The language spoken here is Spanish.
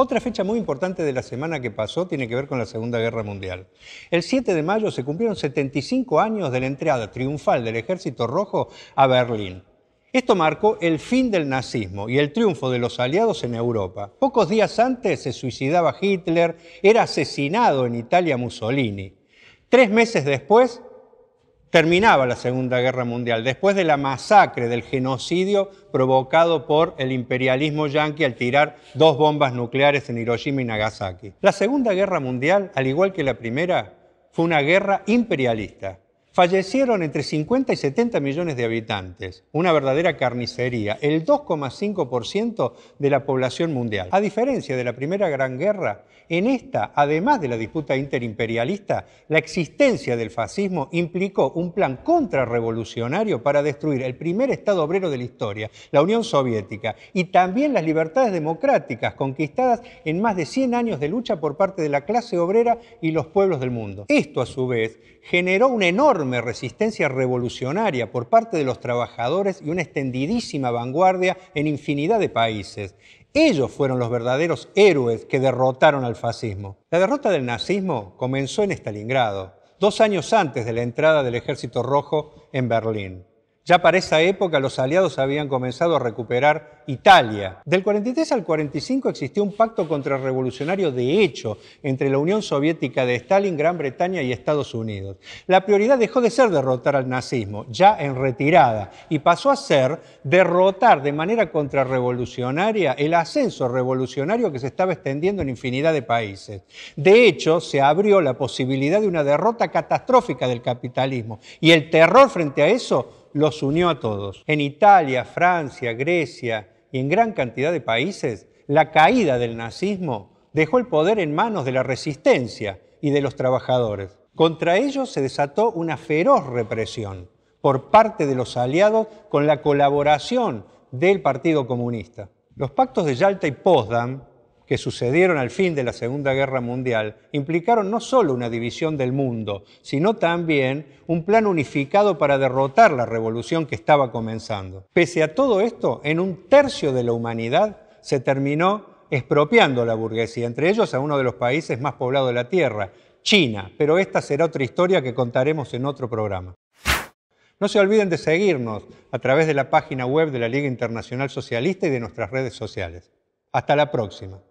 Otra fecha muy importante de la semana que pasó tiene que ver con la Segunda Guerra Mundial. El 7 de mayo se cumplieron 75 años de la entrada triunfal del Ejército Rojo a Berlín. Esto marcó el fin del nazismo y el triunfo de los aliados en Europa. Pocos días antes se suicidaba Hitler, era asesinado en Italia Mussolini. Tres meses después terminaba la Segunda Guerra Mundial, después de la masacre, del genocidio provocado por el imperialismo yanqui al tirar dos bombas nucleares en Hiroshima y Nagasaki. La Segunda Guerra Mundial, al igual que la primera, fue una guerra imperialista Fallecieron entre 50 y 70 millones de habitantes, una verdadera carnicería, el 2,5% de la población mundial. A diferencia de la Primera Gran Guerra, en esta, además de la disputa interimperialista, la existencia del fascismo implicó un plan contrarrevolucionario para destruir el primer Estado obrero de la historia, la Unión Soviética, y también las libertades democráticas conquistadas en más de 100 años de lucha por parte de la clase obrera y los pueblos del mundo. Esto, a su vez, generó un enorme resistencia revolucionaria por parte de los trabajadores y una extendidísima vanguardia en infinidad de países. Ellos fueron los verdaderos héroes que derrotaron al fascismo. La derrota del nazismo comenzó en Stalingrado, dos años antes de la entrada del Ejército Rojo en Berlín. Ya para esa época los aliados habían comenzado a recuperar Italia. Del 43 al 45 existió un pacto contrarrevolucionario de hecho entre la Unión Soviética de Stalin, Gran Bretaña y Estados Unidos. La prioridad dejó de ser derrotar al nazismo, ya en retirada, y pasó a ser derrotar de manera contrarrevolucionaria el ascenso revolucionario que se estaba extendiendo en infinidad de países. De hecho, se abrió la posibilidad de una derrota catastrófica del capitalismo y el terror frente a eso los unió a todos. En Italia, Francia, Grecia y en gran cantidad de países, la caída del nazismo dejó el poder en manos de la resistencia y de los trabajadores. Contra ellos se desató una feroz represión por parte de los aliados con la colaboración del Partido Comunista. Los pactos de Yalta y Potsdam que sucedieron al fin de la Segunda Guerra Mundial implicaron no solo una división del mundo, sino también un plan unificado para derrotar la revolución que estaba comenzando. Pese a todo esto, en un tercio de la humanidad se terminó expropiando la burguesía, entre ellos a uno de los países más poblados de la Tierra, China, pero esta será otra historia que contaremos en otro programa. No se olviden de seguirnos a través de la página web de la Liga Internacional Socialista y de nuestras redes sociales. Hasta la próxima.